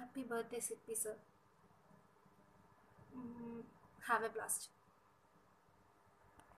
happy birthday Sitpi sir. Mm, have a blast.